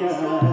yeah.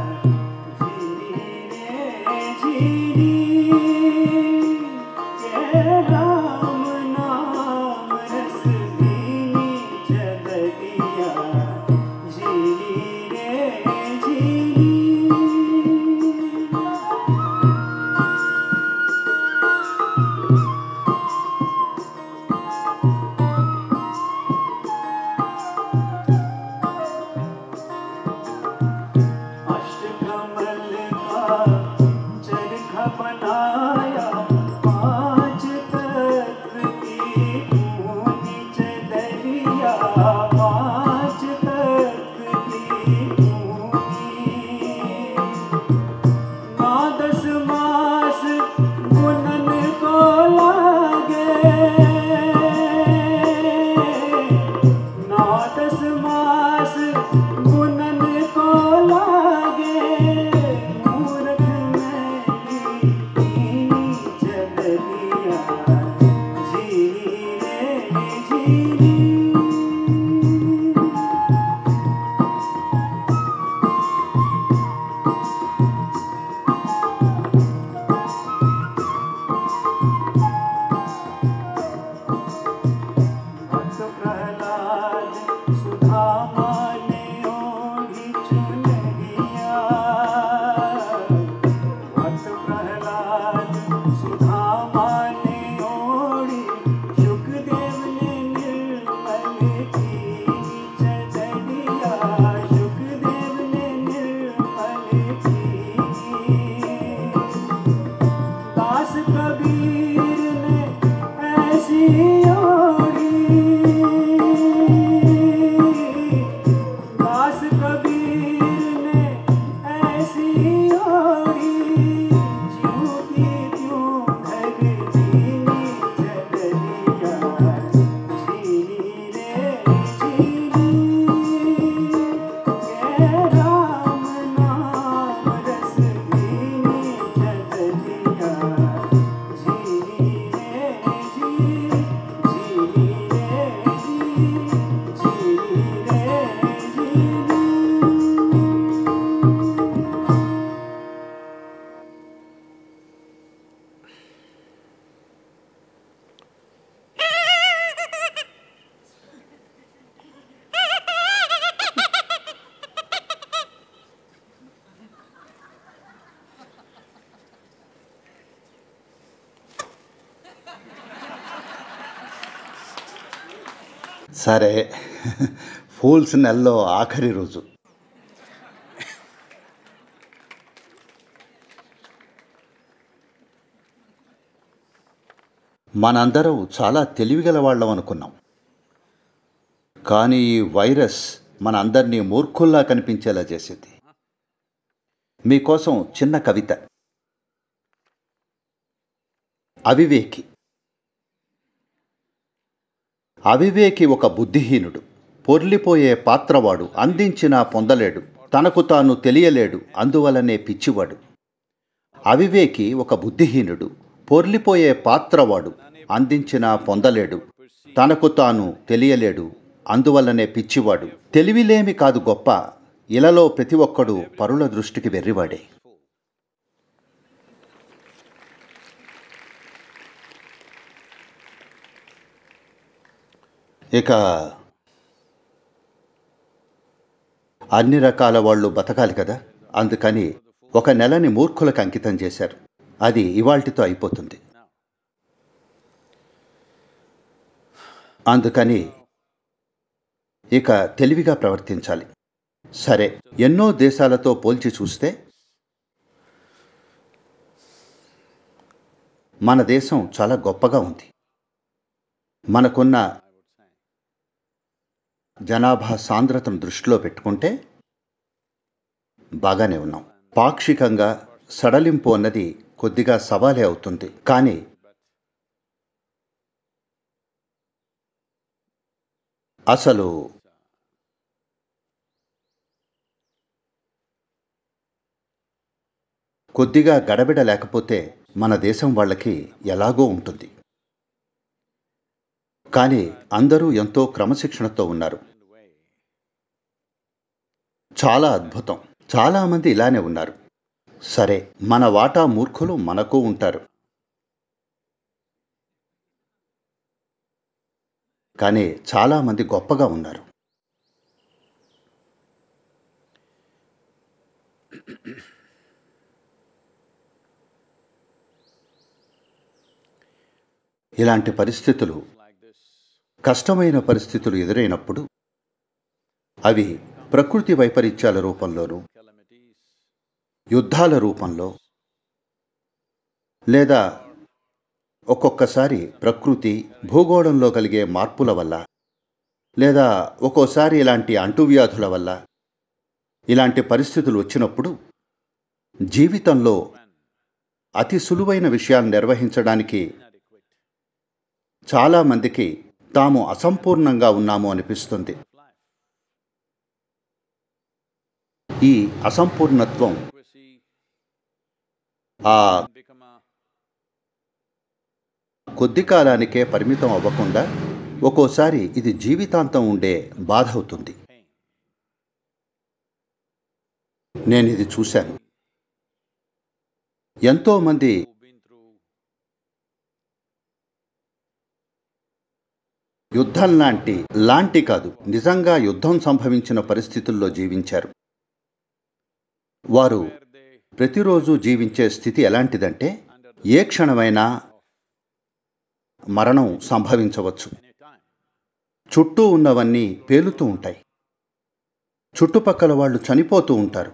సరే fools నెలలో ఆఖరి రోజు మనందరం చాలా తెలివిగల వాళ్ళం అనుకున్నాం కానీ ఈ వైరస్ మనందరినీ మూర్ఖుల్లా కనిపించేలా చేసింది మీకోసం చిన్న కవిత అవివేకి అవివేకి ఒక బుద్ధిహీనుడు పొర్లిపోయే పాత్రవాడు అందించినా పొందలేడు తనకు తాను తెలియలేడు అందువలనే పిచ్చివాడు అవివేకి ఒక బుద్ధిహీనుడు పొర్లిపోయే పాత్రవాడు అందించినా పొందలేడు తనకు తాను తెలియలేడు అందువల్లనే పిచ్చివాడు తెలివిలేమి కాదు గొప్ప ఇలలో ప్రతి ఒక్కడు పరుల దృష్టికి వెర్రివాడే ఇక అన్ని రకాల వాళ్ళు బతకాలి కదా అందుకని ఒక నెలని మూర్ఖులకు అంకితం చేశారు అది ఇవాల్టితో అయిపోతుంది అందుకని ఇక తెలివిగా ప్రవర్తించాలి సరే ఎన్నో దేశాలతో పోల్చి చూస్తే మన దేశం చాలా గొప్పగా ఉంది మనకున్న జనాభా సాంద్రతను దృష్టిలో పెట్టుకుంటే బాగానే ఉన్నాం పాక్షికంగా సడలింపు అన్నది కొద్దిగా సవాలే అవుతుంది కానీ అసలు కొద్దిగా గడబిడ లేకపోతే మన దేశం వాళ్ళకి ఎలాగో ఉంటుంది కానీ అందరూ ఎంతో క్రమశిక్షణతో ఉన్నారు చాలా అద్భుతం చాలామంది ఇలానే ఉన్నారు సరే మన వాటా మూర్ఖులు మనకు ఉంటారు కానీ చాలామంది గొప్పగా ఉన్నారు ఇలాంటి పరిస్థితులు కష్టమైన పరిస్థితులు ఎదురైనప్పుడు అవి ప్రకృతి వైపరీత్యాల రూపంలోనూ యుద్ధాల రూపంలో లేదా ఒక్కొక్కసారి ప్రకృతి భూగోళంలో కలిగే మార్పుల వల్ల లేదా ఒక్కోసారి ఇలాంటి అంటువ్యాధుల వల్ల ఇలాంటి పరిస్థితులు వచ్చినప్పుడు జీవితంలో అతి సులువైన విషయాలు నిర్వహించడానికి చాలామందికి తాము అసంపూర్ణంగా ఉన్నాము అనిపిస్తుంది ఈ అసంపూర్ణత్వం ఆ కొద్ది కాలానికే పరిమితం అవ్వకుండా ఒక్కోసారి ఇది జీవితాంతం ఉండే బాధ అవుతుంది నేను ఇది చూశాను ఎంతోమంది యుద్ధం లాంటి లాంటి కాదు నిజంగా యుద్ధం సంభవించిన పరిస్థితుల్లో జీవించారు వారు ప్రతిరోజు జీవించే స్థితి ఎలాంటిదంటే ఏ క్షణమైనా మరణం సంభవించవచ్చు చుట్టూ ఉన్నవన్నీ పేలుతూ ఉంటాయి చుట్టుపక్కల వాళ్ళు చనిపోతూ ఉంటారు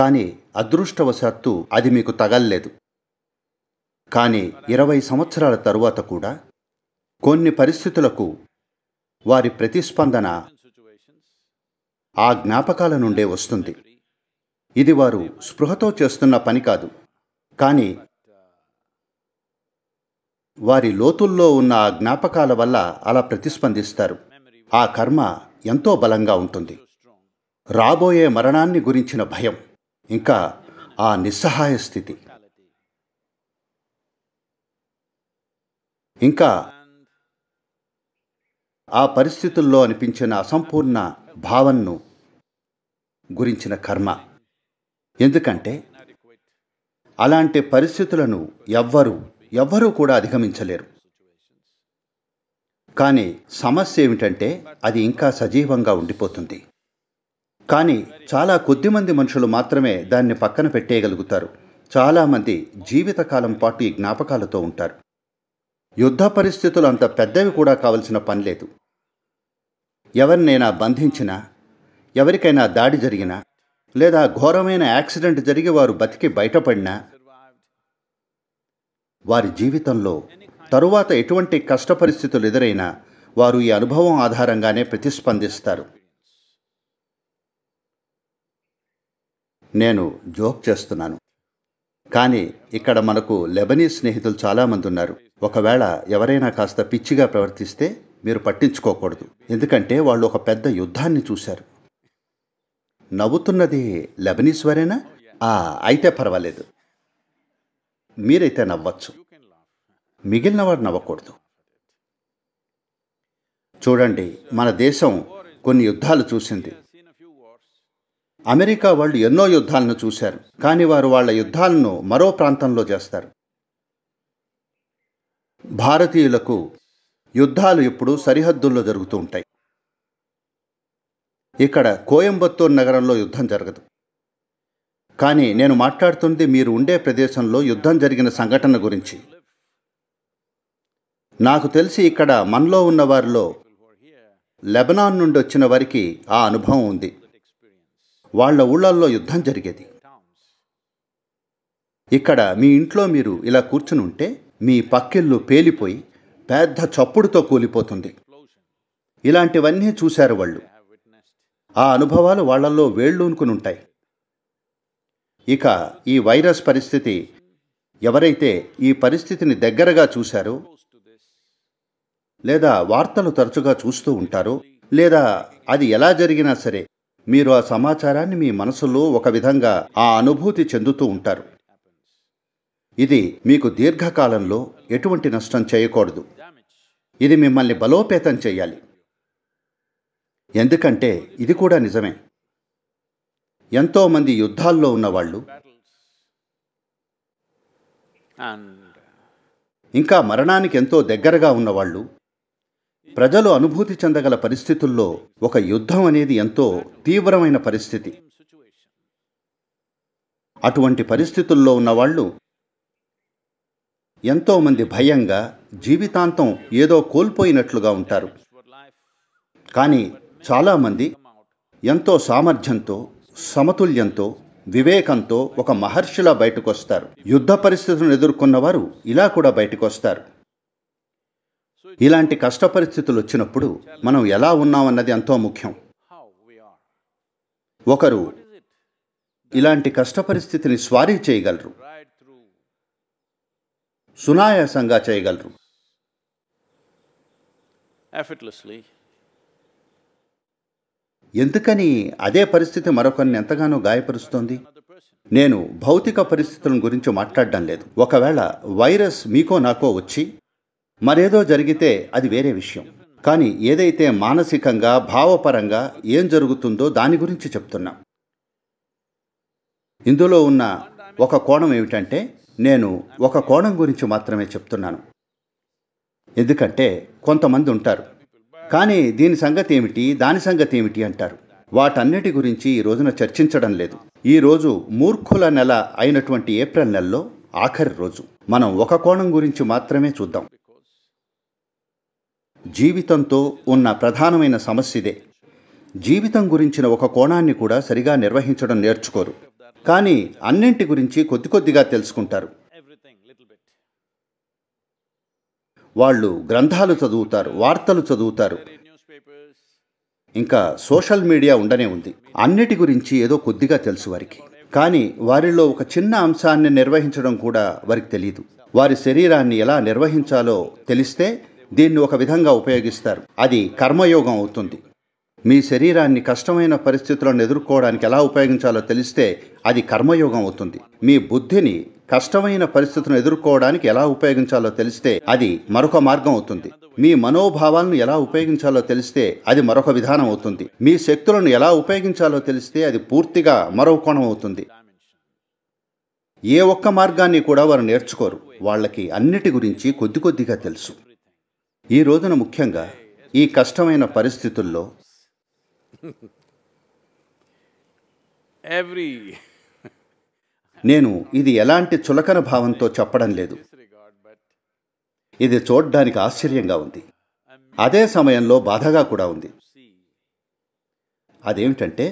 కానీ అదృష్టవశాత్తు అది మీకు తగల్లేదు కానీ ఇరవై సంవత్సరాల తరువాత కూడా కొన్ని పరిస్థితులకు వారి ప్రతిస్పందన ఆ జ్ఞాపకాల నుండే వస్తుంది ఇది వారు స్పృహతో చేస్తున్న పని కాదు కానీ వారి లోతుల్లో ఉన్న ఆ జ్ఞాపకాల వల్ల అలా ప్రతిస్పందిస్తారు ఆ కర్మ ఎంతో బలంగా ఉంటుంది రాబోయే మరణాన్ని గురించిన భయం ఇంకా ఆ నిస్సహాయ స్థితి ఇంకా ఆ పరిస్థితుల్లో అనిపించిన అసంపూర్ణ భావనను గురించిన కర్మ ఎందుకంటే అలాంటి పరిస్థితులను ఎవ్వరూ ఎవ్వరూ కూడా అధిగమించలేరు కానీ సమస్య ఏమిటంటే అది ఇంకా సజీవంగా ఉండిపోతుంది కానీ చాలా కొద్దిమంది మనుషులు మాత్రమే దాన్ని పక్కన పెట్టేయగలుగుతారు చాలామంది జీవితకాలం పాటు ఈ జ్ఞాపకాలతో ఉంటారు యుద్ధ పరిస్థితులు అంత పెద్దవి కూడా కావలసిన లేదు ఎవరినైనా బంధించినా ఎవరికైనా దాడి జరిగినా లేదా ఘోరమైన యాక్సిడెంట్ జరిగి వారు బతికి బయటపడినా వారి జీవితంలో తరువాత ఎటువంటి కష్ట పరిస్థితులు ఎదురైనా వారు ఈ అనుభవం ఆధారంగానే ప్రతిస్పందిస్తారు నేను జోక్ చేస్తున్నాను కానీ ఇక్కడ మనకు లెబనీస్ స్నేహితులు చాలామంది ఉన్నారు ఒకవేళ ఎవరైనా కాస్త పిచ్చిగా ప్రవర్తిస్తే మీరు పట్టించుకోకూడదు ఎందుకంటే వాళ్ళు ఒక పెద్ద యుద్ధాన్ని చూశారు నవ్వుతున్నది లెబనీస్ ఆ అయితే పర్వాలేదు మీరైతే నవ్వచ్చు మిగిలిన వాడు నవ్వకూడదు చూడండి మన దేశం కొన్ని యుద్ధాలు చూసింది అమెరికా వాళ్ళు ఎన్నో యుద్ధాలను చూశారు కానీ వారు వాళ్ళ యుద్ధాలను మరో ప్రాంతంలో చేస్తారు భారతీయులకు యుద్ధాలు ఎప్పుడూ సరిహద్దుల్లో జరుగుతూ ఉంటాయి ఇక్కడ కోయంబత్తూర్ నగరంలో యుద్ధం జరగదు కానీ నేను మాట్లాడుతుంది మీరు ఉండే ప్రదేశంలో యుద్ధం జరిగిన సంఘటన గురించి నాకు తెలిసి ఇక్కడ మనలో ఉన్న వారిలో లెబనాన్ నుండి వచ్చిన వారికి ఆ అనుభవం ఉంది వాళ్ళ ఊళ్ళల్లో యుద్ధం జరిగేది ఇక్కడ మీ ఇంట్లో మీరు ఇలా కూర్చుని ఉంటే మీ పక్కిళ్ళు పేలిపోయి పెద్ద చప్పుడుతో కూలిపోతుంది ఇలాంటివన్నీ చూశారు వాళ్ళు ఆ అనుభవాలు వాళ్లల్లో ఉంటాయి ఇక ఈ వైరస్ పరిస్థితి ఎవరైతే ఈ పరిస్థితిని దగ్గరగా చూశారో లేదా వార్తలు తరచుగా చూస్తూ ఉంటారో లేదా అది ఎలా జరిగినా సరే మీరు ఆ సమాచారాన్ని మీ మనసులో ఒక విధంగా ఆ అనుభూతి చెందుతూ ఉంటారు ఇది మీకు దీర్ఘకాలంలో ఎటువంటి నష్టం చేయకూడదు ఇది మిమ్మల్ని బలోపేతం చేయాలి ఎందుకంటే ఇది కూడా నిజమే ఎంతోమంది యుద్ధాల్లో ఉన్నవాళ్ళు ఇంకా మరణానికి ఎంతో దగ్గరగా ఉన్నవాళ్ళు ప్రజలు అనుభూతి చెందగల పరిస్థితుల్లో ఒక యుద్ధం అనేది ఎంతో తీవ్రమైన పరిస్థితి అటువంటి పరిస్థితుల్లో ఉన్నవాళ్ళు ఎంతోమంది భయంగా జీవితాంతం ఏదో కోల్పోయినట్లుగా ఉంటారు కానీ చాలామంది ఎంతో సామర్థ్యంతో సమతుల్యంతో వివేకంతో ఒక మహర్షిలా బయటకొస్తారు యుద్ధ పరిస్థితులను ఎదుర్కొన్నవారు ఇలా కూడా బయటకొస్తారు ఇలాంటి కష్ట పరిస్థితులు వచ్చినప్పుడు మనం ఎలా ఉన్నామన్నది ఎంతో ముఖ్యం ఒకరు ఇలాంటి కష్ట పరిస్థితిని స్వారీ చేయగలరు సునాయాసంగా చేయగలరు ఎఫర్ట్లెస్లీ ఎందుకని అదే పరిస్థితి మరొకరిని ఎంతగానో గాయపరుస్తోంది నేను భౌతిక పరిస్థితుల గురించి మాట్లాడడం లేదు ఒకవేళ వైరస్ మీకో నాకో వచ్చి మరేదో జరిగితే అది వేరే విషయం కానీ ఏదైతే మానసికంగా భావపరంగా ఏం జరుగుతుందో దాని గురించి చెప్తున్నా ఇందులో ఉన్న ఒక కోణం ఏమిటంటే నేను ఒక కోణం గురించి మాత్రమే చెప్తున్నాను ఎందుకంటే కొంతమంది ఉంటారు కానీ దీని సంగతి ఏమిటి దాని సంగతి ఏమిటి అంటారు వాటన్నిటి గురించి ఈ రోజున చర్చించడం లేదు ఈ రోజు మూర్ఖుల నెల అయినటువంటి ఏప్రిల్ నెలలో ఆఖరి రోజు మనం ఒక కోణం గురించి మాత్రమే చూద్దాం జీవితంతో ఉన్న ప్రధానమైన సమస్య ఇదే జీవితం గురించిన ఒక కోణాన్ని కూడా సరిగా నిర్వహించడం నేర్చుకోరు కానీ అన్నింటి గురించి కొద్ది కొద్దిగా తెలుసుకుంటారు వాళ్ళు గ్రంథాలు చదువుతారు వార్తలు చదువుతారు ఇంకా సోషల్ మీడియా ఉండనే ఉంది అన్నిటి గురించి ఏదో కొద్దిగా తెలుసు వారికి కానీ వారిలో ఒక చిన్న అంశాన్ని నిర్వహించడం కూడా వారికి తెలియదు వారి శరీరాన్ని ఎలా నిర్వహించాలో తెలిస్తే దీన్ని ఒక విధంగా ఉపయోగిస్తారు అది కర్మయోగం అవుతుంది మీ శరీరాన్ని కష్టమైన పరిస్థితులను ఎదుర్కోవడానికి ఎలా ఉపయోగించాలో తెలిస్తే అది కర్మయోగం అవుతుంది మీ బుద్ధిని కష్టమైన పరిస్థితులను ఎదుర్కోవడానికి ఎలా ఉపయోగించాలో తెలిస్తే అది మరొక మార్గం అవుతుంది మీ మనోభావాలను ఎలా ఉపయోగించాలో తెలిస్తే అది మరొక విధానం అవుతుంది మీ శక్తులను ఎలా ఉపయోగించాలో తెలిస్తే అది పూర్తిగా మరో కోణం అవుతుంది ఏ ఒక్క మార్గాన్ని కూడా వారు నేర్చుకోరు వాళ్ళకి అన్నిటి గురించి కొద్ది కొద్దిగా తెలుసు ఈ రోజున ముఖ్యంగా ఈ కష్టమైన పరిస్థితుల్లో నేను ఇది ఎలాంటి చులకన భావంతో చెప్పడం లేదు ఇది చూడ్డానికి ఆశ్చర్యంగా ఉంది అదే సమయంలో బాధగా కూడా ఉంది అదేమిటంటే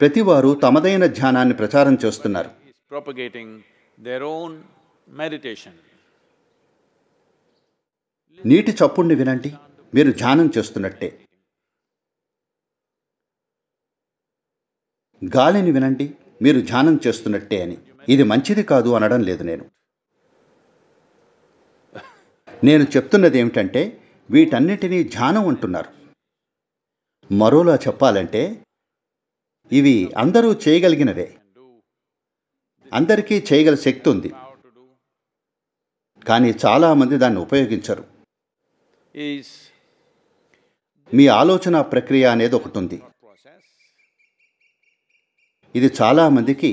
ప్రతివారు తమదైన ధ్యానాన్ని ప్రచారం చేస్తున్నారు నీటి చప్పుడిని వినండి మీరు ధ్యానం చేస్తున్నట్టే గాలిని వినండి మీరు ధ్యానం చేస్తున్నట్టే అని ఇది మంచిది కాదు అనడం లేదు నేను నేను చెప్తున్నది ఏమిటంటే వీటన్నిటినీ ధ్యానం అంటున్నారు మరోలా చెప్పాలంటే ఇవి అందరూ చేయగలిగినవే అందరికీ చేయగల శక్తి ఉంది కానీ చాలామంది దాన్ని ఉపయోగించరు మీ ఆలోచన ప్రక్రియ అనేది ఒకటి ఉంది ఇది చాలామందికి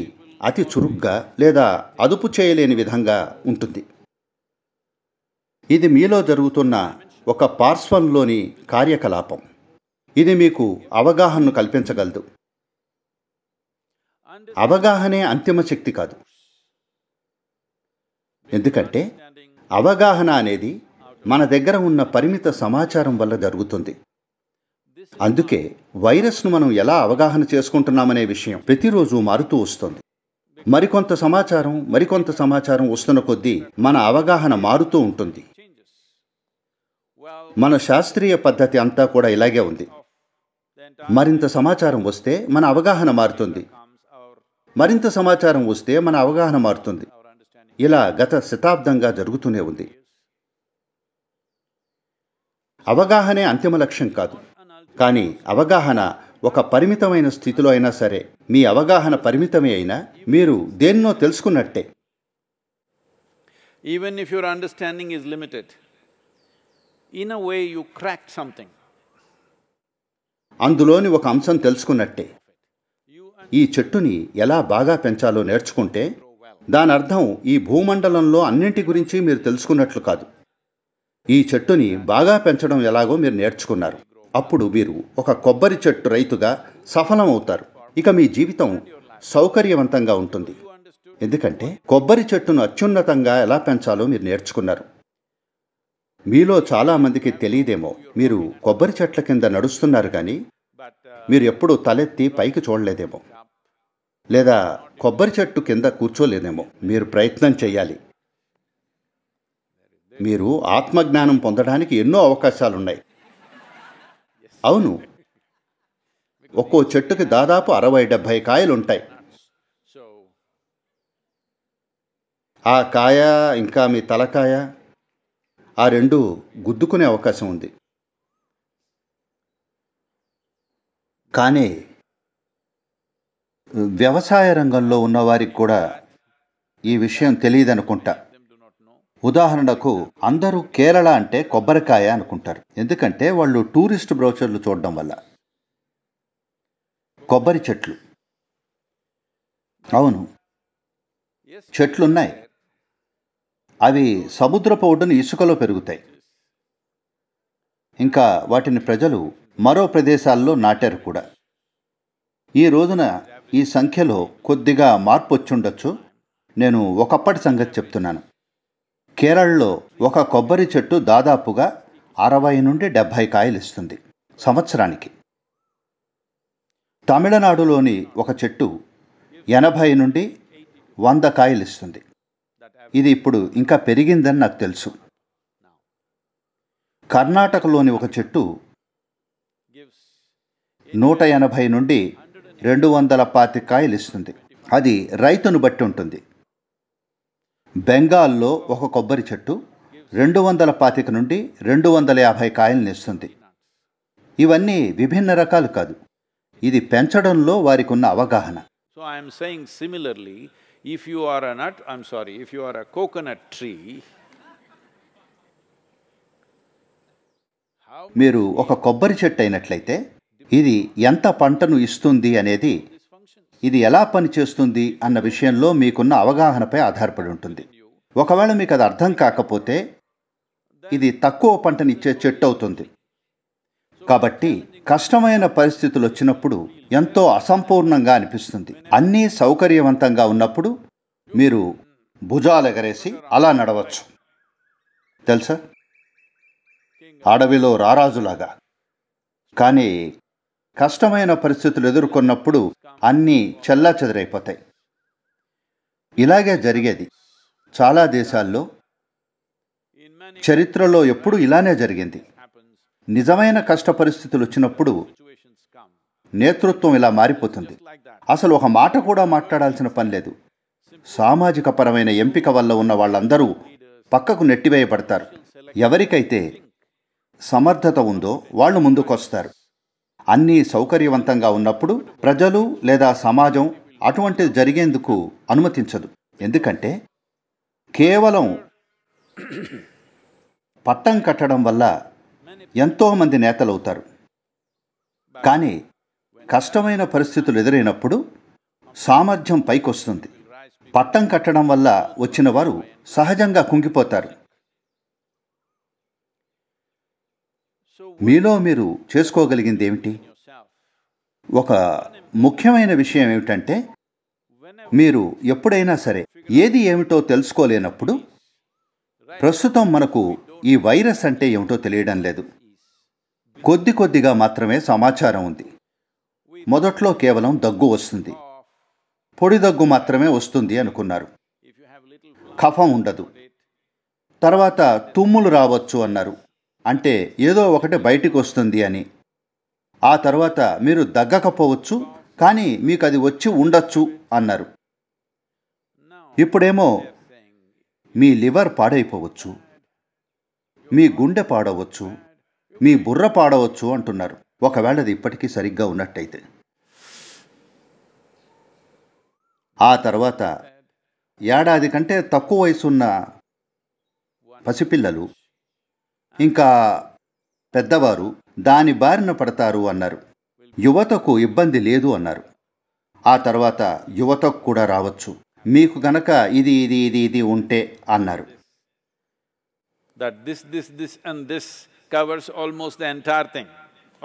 అతి చురుగ్గా లేదా అదుపు చేయలేని విధంగా ఉంటుంది ఇది మీలో జరుగుతున్న ఒక పార్శ్వంలోని కార్యకలాపం ఇది మీకు అవగాహనను కల్పించగలదు అవగాహనే అంతిమ శక్తి కాదు ఎందుకంటే అవగాహన అనేది మన దగ్గర ఉన్న పరిమిత సమాచారం వల్ల జరుగుతుంది అందుకే వైరస్ను మనం ఎలా అవగాహన చేసుకుంటున్నామనే విషయం ప్రతిరోజు మారుతూ వస్తుంది మరికొంత సమాచారం మరికొంత సమాచారం వస్తున్న కొద్దీ మన అవగాహన మారుతూ ఉంటుంది మన శాస్త్రీయ పద్ధతి అంతా కూడా ఇలాగే ఉంది మరింత సమాచారం వస్తే మన అవగాహన మారుతుంది మరింత సమాచారం వస్తే మన అవగాహన మారుతుంది ఇలా గత శతాబ్దంగా జరుగుతూనే ఉంది అవగాహనే అంతిమ లక్ష్యం కాదు కానీ అవగాహన ఒక పరిమితమైన స్థితిలో అయినా సరే మీ అవగాహన పరిమితమే అయినా మీరు దేన్నో తెలుసుకున్నట్టే even if your understanding is limited in a way you crack something అందులోని ఒక అంశం తెలుసుకున్నట్టే ఈ చెట్టుని ఎలా బాగా పెంచాలో నేర్చుకుంటే దాని అర్థం ఈ భూమండలంలో అన్నింటి గురించి మీరు తెలుసుకున్నట్లు కాదు ఈ చెట్టుని బాగా పెంచడం ఎలాగో మీరు నేర్చుకున్నారు అప్పుడు మీరు ఒక కొబ్బరి చెట్టు రైతుగా సఫలమవుతారు ఇక మీ జీవితం సౌకర్యవంతంగా ఉంటుంది ఎందుకంటే కొబ్బరి చెట్టును అత్యున్నతంగా ఎలా పెంచాలో మీరు నేర్చుకున్నారు మీలో చాలామందికి తెలియదేమో మీరు కొబ్బరి చెట్ల కింద నడుస్తున్నారు కానీ మీరు ఎప్పుడూ తలెత్తి పైకి చూడలేదేమో లేదా కొబ్బరి చెట్టు కింద కూర్చోలేదేమో మీరు ప్రయత్నం చేయాలి మీరు ఆత్మజ్ఞానం పొందడానికి ఎన్నో అవకాశాలున్నాయి అవును ఒక్కో చెట్టుకి దాదాపు అరవై డెబ్భై కాయలుంటాయి ఆ కాయ ఇంకా మీ తలకాయ ఆ రెండు గుద్దుకునే అవకాశం ఉంది కానీ వ్యవసాయ రంగంలో ఉన్నవారికి కూడా ఈ విషయం తెలియదనుకుంటా ఉదాహరణకు అందరూ కేరళ అంటే కొబ్బరికాయ అనుకుంటారు ఎందుకంటే వాళ్ళు టూరిస్ట్ బ్రోచర్లు చూడడం వల్ల కొబ్బరి చెట్లు అవును చెట్లున్నాయి అవి సముద్రపు ఒడ్డున ఇసుకలో పెరుగుతాయి ఇంకా వాటిని ప్రజలు మరో ప్రదేశాల్లో నాటారు కూడా ఈ రోజున ఈ సంఖ్యలో కొద్దిగా మార్పు ఉండొచ్చు నేను ఒకప్పటి సంగతి చెప్తున్నాను కేరళలో ఒక కొబ్బరి చెట్టు దాదాపుగా అరవై నుండి డెబ్భై కాయలు ఇస్తుంది సంవత్సరానికి తమిళనాడులోని ఒక చెట్టు ఎనభై నుండి వంద కాయలు ఇస్తుంది ఇది ఇప్పుడు ఇంకా పెరిగిందని నాకు తెలుసు కర్ణాటకలోని ఒక చెట్టు నూట ఎనభై నుండి రెండు వందల పాతి కాయలు ఇస్తుంది అది రైతును బట్టి ఉంటుంది బెంగాల్లో ఒక కొబ్బరి చెట్టు రెండు వందల పాతిక నుండి రెండు వందల యాభై ఇస్తుంది ఇవన్నీ విభిన్న రకాలు కాదు ఇది పెంచడంలో వారికి ఉన్న అవగాహన so I'm saying similarly if you are nut I'm sorry if you are a coconut tree మీరు ఒక కొబ్బరి చెట్టు అయినట్లయితే ఇది ఎంత పంటను ఇస్తుంది అనేది ఇది ఎలా పనిచేస్తుంది అన్న విషయంలో మీకున్న అవగాహనపై ఆధారపడి ఉంటుంది ఒకవేళ మీకు అది అర్థం కాకపోతే ఇది తక్కువ పంటనిచ్చే చెట్టు అవుతుంది కాబట్టి కష్టమైన పరిస్థితులు వచ్చినప్పుడు ఎంతో అసంపూర్ణంగా అనిపిస్తుంది అన్నీ సౌకర్యవంతంగా ఉన్నప్పుడు మీరు భుజాలెగరేసి అలా నడవచ్చు తెలుసా అడవిలో రారాజులాగా కానీ కష్టమైన పరిస్థితులు ఎదుర్కొన్నప్పుడు అన్నీ చల్లా చెదరైపోతాయి ఇలాగే జరిగేది చాలా దేశాల్లో చరిత్రలో ఎప్పుడు ఇలానే జరిగింది నిజమైన కష్ట పరిస్థితులు వచ్చినప్పుడు నేతృత్వం ఇలా మారిపోతుంది అసలు ఒక మాట కూడా మాట్లాడాల్సిన పని లేదు సామాజిక పరమైన ఎంపిక వల్ల ఉన్న వాళ్ళందరూ పక్కకు నెట్టివేయబడతారు ఎవరికైతే సమర్థత ఉందో వాళ్ళు ముందుకొస్తారు అన్నీ సౌకర్యవంతంగా ఉన్నప్పుడు ప్రజలు లేదా సమాజం అటువంటిది జరిగేందుకు అనుమతించదు ఎందుకంటే కేవలం పట్టం కట్టడం వల్ల ఎంతోమంది నేతలవుతారు కానీ కష్టమైన పరిస్థితులు ఎదురైనప్పుడు సామర్థ్యం పైకొస్తుంది పట్టం కట్టడం వల్ల వచ్చిన వారు సహజంగా కుంగిపోతారు మీలో మీరు చేసుకోగలిగింది ఏమిటి ఒక ముఖ్యమైన విషయం ఏమిటంటే మీరు ఎప్పుడైనా సరే ఏది ఏమిటో తెలుసుకోలేనప్పుడు ప్రస్తుతం మనకు ఈ వైరస్ అంటే ఏమిటో తెలియడం లేదు కొద్ది కొద్దిగా మాత్రమే సమాచారం ఉంది మొదట్లో కేవలం దగ్గు వస్తుంది పొడి దగ్గు మాత్రమే వస్తుంది అనుకున్నారు కఫం ఉండదు తర్వాత తుమ్ములు రావచ్చు అన్నారు అంటే ఏదో ఒకటి బయటికి వస్తుంది అని ఆ తర్వాత మీరు దగ్గకపోవచ్చు కానీ మీకు అది వచ్చి ఉండొచ్చు అన్నారు ఇప్పుడేమో మీ లివర్ పాడైపోవచ్చు మీ గుండె పాడవచ్చు మీ బుర్ర పాడవచ్చు అంటున్నారు ఒకవేళ అది ఇప్పటికీ సరిగ్గా ఉన్నట్టయితే ఆ తర్వాత ఏడాది కంటే తక్కువ వయసున్న పసిపిల్లలు ఇంకా పెద్దవారు దాని బారిన పడతారు అన్నారు యువతకు ఇబ్బంది లేదు అన్నారు ఆ తర్వాత యువతకు కూడా రావచ్చు మీకు గనక ఇది ఇది ఇది ఇది ఉంటే అన్నారు that this this this and this covers almost the entire thing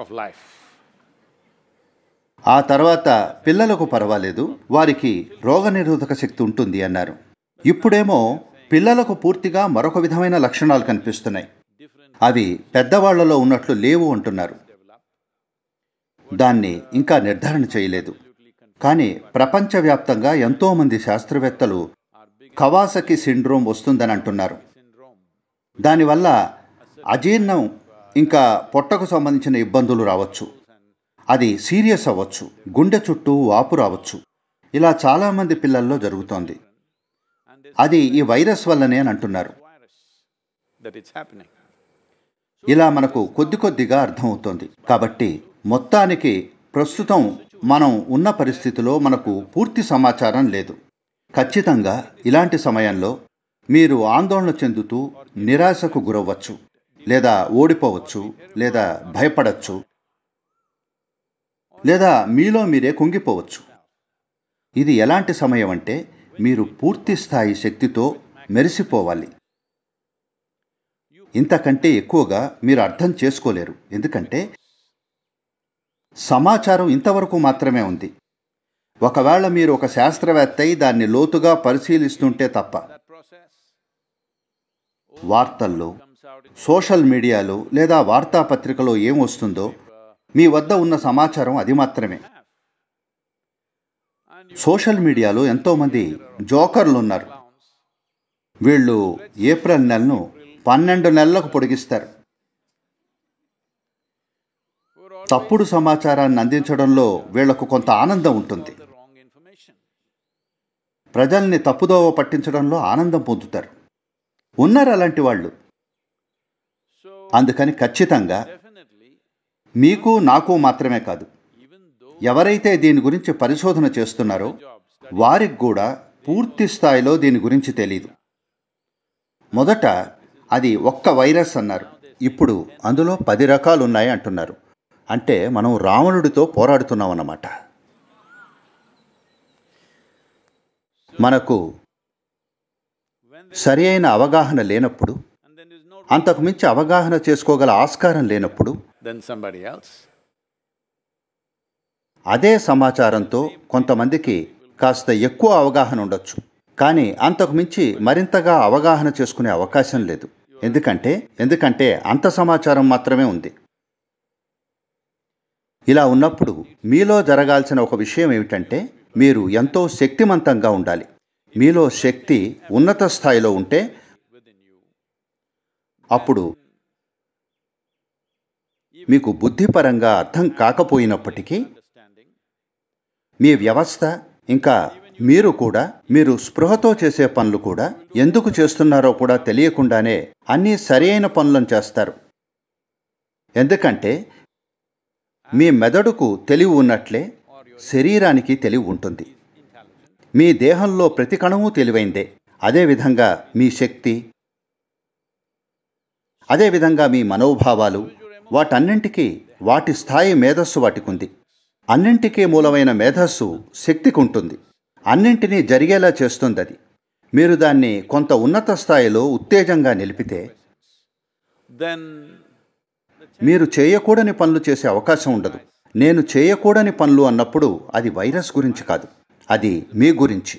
of life ఆ తర్వాత పిల్లలకు పర్వాలేదు వారికి రోగనిరోధక శక్తి ఉంటుంది అన్నారు ఇప్పుడేమో పిల్లలకు పూర్తిగా మరొక విధమైన లక్షణాలు కనిపిస్తున్నాయి అవి పెద్దవాళ్లలో ఉన్నట్లు లేవు అంటున్నారు దాన్ని ఇంకా నిర్ధారణ చేయలేదు కానీ ప్రపంచవ్యాప్తంగా ఎంతోమంది శాస్త్రవేత్తలు కవాసకి సిండ్రోమ్ వస్తుందని అంటున్నారు దానివల్ల అజీర్ణం ఇంకా పొట్టకు సంబంధించిన ఇబ్బందులు రావచ్చు అది సీరియస్ అవ్వచ్చు గుండె చుట్టూ వాపు రావచ్చు ఇలా చాలామంది పిల్లల్లో జరుగుతోంది అది ఈ వైరస్ వల్లనే అని అంటున్నారు ఇలా మనకు కొద్ది కొద్దిగా అర్థమవుతోంది కాబట్టి మొత్తానికి ప్రస్తుతం మనం ఉన్న పరిస్థితిలో మనకు పూర్తి సమాచారం లేదు ఖచ్చితంగా ఇలాంటి సమయంలో మీరు ఆందోళన చెందుతూ నిరాశకు గురవ్వచ్చు లేదా ఓడిపోవచ్చు లేదా భయపడచ్చు లేదా మీలో మీరే కుంగిపోవచ్చు ఇది ఎలాంటి సమయం అంటే మీరు పూర్తి స్థాయి శక్తితో మెరిసిపోవాలి ఇంతకంటే ఎక్కువగా మీరు అర్థం చేసుకోలేరు ఎందుకంటే సమాచారం ఇంతవరకు మాత్రమే ఉంది ఒకవేళ మీరు ఒక శాస్త్రవేత్త అయి దాన్ని లోతుగా పరిశీలిస్తుంటే తప్ప వార్తల్లో సోషల్ మీడియాలో లేదా వార్తాపత్రికలో ఏం వస్తుందో మీ వద్ద ఉన్న సమాచారం అది మాత్రమే సోషల్ మీడియాలో ఎంతోమంది జోకర్లు ఉన్నారు వీళ్ళు ఏప్రిల్ నెలను పన్నెండు నెలలకు పొడిగిస్తారు తప్పుడు సమాచారాన్ని అందించడంలో వీళ్లకు కొంత ఆనందం ఉంటుంది ప్రజల్ని తప్పుదోవ పట్టించడంలో ఆనందం పొందుతారు ఉన్నారు అలాంటి వాళ్ళు అందుకని ఖచ్చితంగా మీకు నాకు మాత్రమే కాదు ఎవరైతే దీని గురించి పరిశోధన చేస్తున్నారో వారికి కూడా పూర్తి స్థాయిలో దీని గురించి తెలీదు మొదట అది ఒక్క వైరస్ అన్నారు ఇప్పుడు అందులో పది రకాలు ఉన్నాయి అంటున్నారు అంటే మనం రావణుడితో పోరాడుతున్నాం అన్నమాట మనకు సరి అయిన అవగాహన లేనప్పుడు అంతకు మించి అవగాహన చేసుకోగల ఆస్కారం లేనప్పుడు అదే సమాచారంతో కొంతమందికి కాస్త ఎక్కువ అవగాహన ఉండొచ్చు కానీ అంతకు మించి మరింతగా అవగాహన చేసుకునే అవకాశం లేదు ఎందుకంటే ఎందుకంటే అంత సమాచారం మాత్రమే ఉంది ఇలా ఉన్నప్పుడు మీలో జరగాల్సిన ఒక విషయం ఏమిటంటే మీరు ఎంతో శక్తిమంతంగా ఉండాలి మీలో శక్తి ఉన్నత స్థాయిలో ఉంటే అప్పుడు మీకు బుద్ధిపరంగా అర్థం కాకపోయినప్పటికీ మీ వ్యవస్థ ఇంకా మీరు కూడా మీరు స్పృహతో చేసే పనులు కూడా ఎందుకు చేస్తున్నారో కూడా తెలియకుండానే అన్నీ సరియైన పనులను చేస్తారు ఎందుకంటే మీ మెదడుకు తెలివి ఉన్నట్లే శరీరానికి తెలివి ఉంటుంది మీ దేహంలో ప్రతి కణము తెలివైందే అదేవిధంగా మీ శక్తి అదేవిధంగా మీ మనోభావాలు వాటన్నింటికీ వాటి స్థాయి మేధస్సు వాటికుంది అన్నింటికీ మూలమైన మేధస్సు శక్తికి ఉంటుంది అన్నింటినీ జరిగేలా చేస్తుంది అది మీరు దాన్ని కొంత ఉన్నత స్థాయిలో ఉత్తేజంగా నిలిపితే దెన్ మీరు చేయకూడని పనులు చేసే అవకాశం ఉండదు నేను చేయకూడని పనులు అన్నప్పుడు అది వైరస్ గురించి కాదు అది మీ గురించి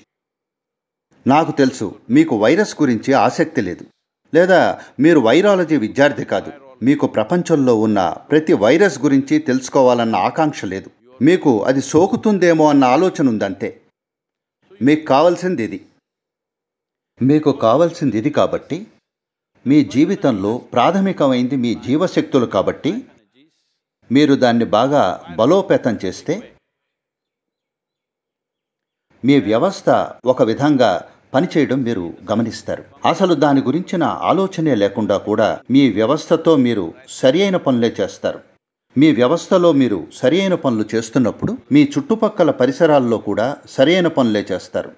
నాకు తెలుసు మీకు వైరస్ గురించి ఆసక్తి లేదు లేదా మీరు వైరాలజీ విద్యార్థి కాదు మీకు ప్రపంచంలో ఉన్న ప్రతి వైరస్ గురించి తెలుసుకోవాలన్న ఆకాంక్ష లేదు మీకు అది సోకుతుందేమో అన్న ఆలోచన ఉందంతే మీకు కావలసింది ఇది మీకు కావలసింది ఇది కాబట్టి మీ జీవితంలో ప్రాథమికమైంది మీ జీవశక్తులు కాబట్టి మీరు దాన్ని బాగా బలోపేతం చేస్తే మీ వ్యవస్థ ఒక విధంగా పనిచేయడం మీరు గమనిస్తారు అసలు దాని గురించిన ఆలోచనే లేకుండా కూడా మీ వ్యవస్థతో మీరు సరి అయిన పనులే చేస్తారు మీ వ్యవస్థలో మీరు సరియైన పనులు చేస్తున్నప్పుడు మీ చుట్టుపక్కల పరిసరాల్లో కూడా సరియైన పనులే చేస్తారు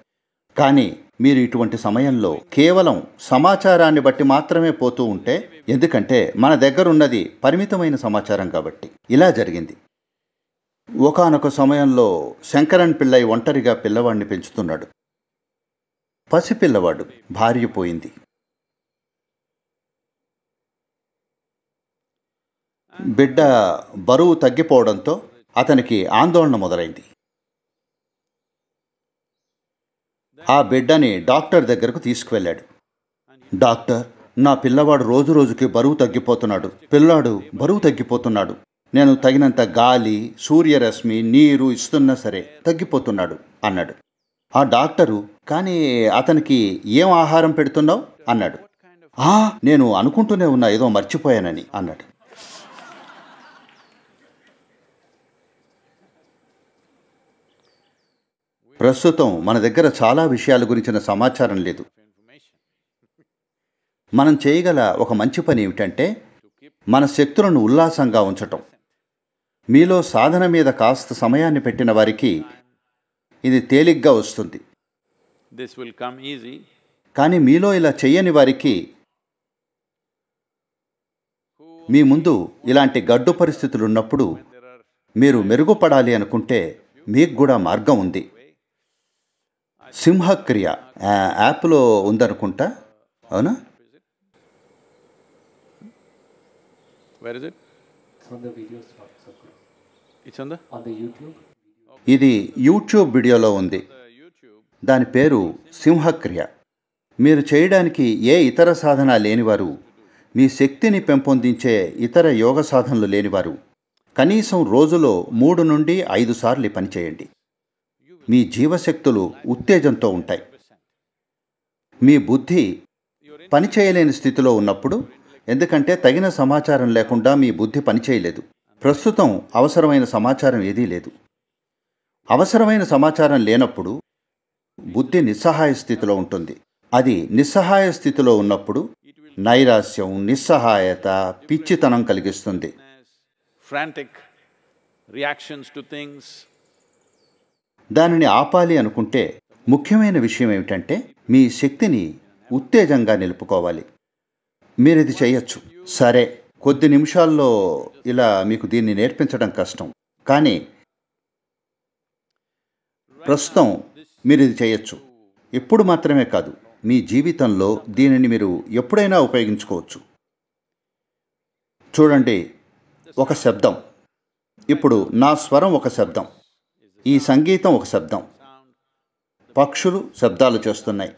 కానీ మీరు ఇటువంటి సమయంలో కేవలం సమాచారాన్ని బట్టి మాత్రమే పోతూ ఉంటే ఎందుకంటే మన దగ్గరున్నది పరిమితమైన సమాచారం కాబట్టి ఇలా జరిగింది ఒకనొక సమయంలో శంకరన్ పిల్లై ఒంటరిగా పిల్లవాడిని పెంచుతున్నాడు పసిపిల్లవాడు భార్య పోయింది బిడ్డ బరువు తగ్గిపోవడంతో అతనికి ఆందోళన మొదలైంది ఆ బిడ్డని డాక్టర్ దగ్గరకు తీసుకువెళ్ళాడు డాక్టర్ నా పిల్లవాడు రోజు రోజుకి బరువు తగ్గిపోతున్నాడు పిల్లాడు బరువు తగ్గిపోతున్నాడు నేను తగినంత గాలి సూర్యరశ్మి నీరు ఇస్తున్నా సరే తగ్గిపోతున్నాడు అన్నాడు ఆ డాక్టరు కానీ అతనికి ఏం ఆహారం పెడుతున్నావు అన్నాడు ఆ నేను అనుకుంటూనే ఉన్నా ఏదో మర్చిపోయానని అన్నాడు ప్రస్తుతం మన దగ్గర చాలా విషయాల గురించిన సమాచారం లేదు మనం చేయగల ఒక మంచి పని ఏమిటంటే మన శక్తులను ఉల్లాసంగా ఉంచటం మీలో సాధన మీద కాస్త సమయాన్ని పెట్టిన వారికి ఇది తేలిగ్గా వస్తుంది దిస్ విల్ కమ్ ఈజీ కానీ మీలో ఇలా చెయ్యని వారికి మీ ముందు ఇలాంటి గడ్డు పరిస్థితులున్నప్పుడు మీరు మెరుగుపడాలి అనుకుంటే మీకు కూడా మార్గం ఉంది సింహక్రియ యాప్లో ఉందనుకుంటా అవునా ఇది యూట్యూబ్ వీడియోలో ఉంది దాని పేరు సింహక్రియ మీరు చేయడానికి ఏ ఇతర సాధన లేనివారు మీ శక్తిని పెంపొందించే ఇతర యోగ సాధనలు లేనివారు కనీసం రోజులో మూడు నుండి ఐదు సార్లు పనిచేయండి మీ జీవశక్తులు ఉత్తేజంతో ఉంటాయి మీ బుద్ధి పనిచేయలేని స్థితిలో ఉన్నప్పుడు ఎందుకంటే తగిన సమాచారం లేకుండా మీ బుద్ధి పనిచేయలేదు ప్రస్తుతం అవసరమైన సమాచారం ఏదీ లేదు అవసరమైన సమాచారం లేనప్పుడు బుద్ధి నిస్సహాయ స్థితిలో ఉంటుంది అది నిస్సహాయ స్థితిలో ఉన్నప్పుడు నైరాస్యం నిస్సహాయత పిచ్చితనం కలిగిస్తుంది ఫ్రాంటిక్ రియాక్షన్స్ టు థింగ్స్ దానిని ఆపాలి అనుకుంటే ముఖ్యమైన విషయం ఏమిటంటే మీ శక్తిని ఉత్తేజంగా నిలుపుకోవాలి మీరు ఇది చేయొచ్చు సరే కొద్ది నిమిషాల్లో ఇలా మీకు దీన్ని నేర్పించడం కష్టం కానీ ప్రస్తుతం మీరు ఇది చేయొచ్చు ఎప్పుడు మాత్రమే కాదు మీ జీవితంలో దీనిని మీరు ఎప్పుడైనా ఉపయోగించుకోవచ్చు చూడండి ఒక శబ్దం ఇప్పుడు నా స్వరం ఒక శబ్దం ఈ సంగీతం ఒక శబ్దం పక్షులు శబ్దాలు చేస్తున్నాయి